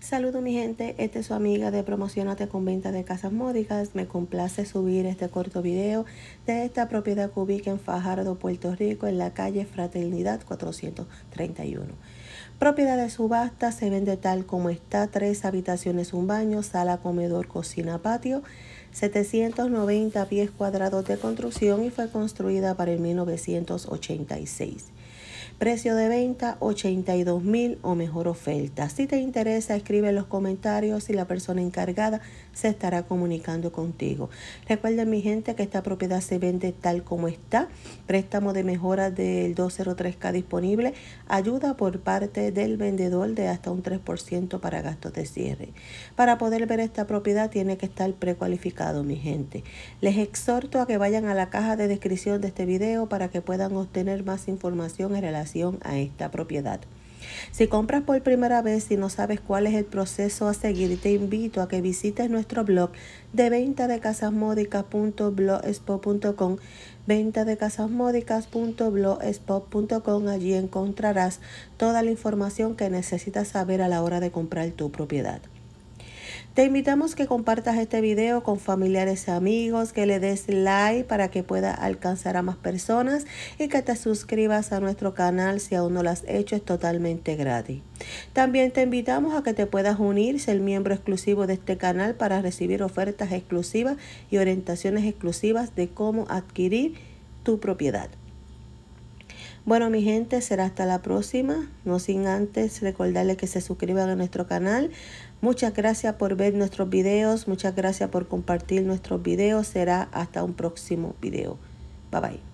Saludo mi gente, esta es su amiga de Promocionate con Venta de Casas Módicas. Me complace subir este corto video de esta propiedad que ubica en Fajardo, Puerto Rico, en la calle Fraternidad 431. Propiedad de subasta, se vende tal como está, tres habitaciones, un baño, sala, comedor, cocina, patio, 790 pies cuadrados de construcción y fue construida para el 1986. Precio de venta 82 mil o mejor oferta. Si te interesa, escribe en los comentarios y la persona encargada se estará comunicando contigo. Recuerden, mi gente, que esta propiedad se vende tal como está. Préstamo de mejora del 203K disponible. Ayuda por parte del vendedor de hasta un 3% para gastos de cierre. Para poder ver esta propiedad, tiene que estar precualificado, mi gente. Les exhorto a que vayan a la caja de descripción de este video para que puedan obtener más información en relación a esta propiedad. Si compras por primera vez y no sabes cuál es el proceso a seguir, te invito a que visites nuestro blog de venta de casas allí encontrarás toda la información que necesitas saber a la hora de comprar tu propiedad. Te invitamos que compartas este video con familiares y amigos, que le des like para que pueda alcanzar a más personas y que te suscribas a nuestro canal si aún no lo has hecho, es totalmente gratis. También te invitamos a que te puedas unir, ser miembro exclusivo de este canal para recibir ofertas exclusivas y orientaciones exclusivas de cómo adquirir tu propiedad. Bueno, mi gente, será hasta la próxima. No sin antes recordarles que se suscriban a nuestro canal. Muchas gracias por ver nuestros videos. Muchas gracias por compartir nuestros videos. Será hasta un próximo video. Bye bye.